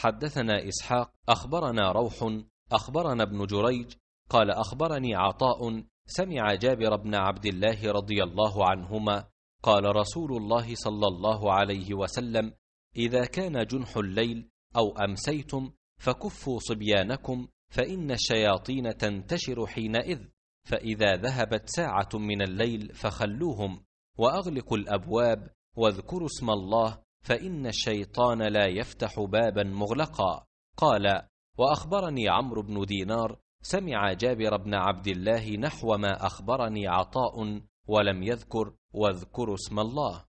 حدثنا إسحاق أخبرنا روح أخبرنا ابن جريج قال أخبرني عطاء سمع جابر بن عبد الله رضي الله عنهما قال رسول الله صلى الله عليه وسلم إذا كان جنح الليل أو أمسيتم فكفوا صبيانكم فإن الشياطين تنتشر حينئذ فإذا ذهبت ساعة من الليل فخلوهم وأغلقوا الأبواب واذكروا اسم الله فإن الشيطان لا يفتح بابا مغلقا قال وأخبرني عمرو بن دينار سمع جابر بن عبد الله نحو ما أخبرني عطاء ولم يذكر واذكر اسم الله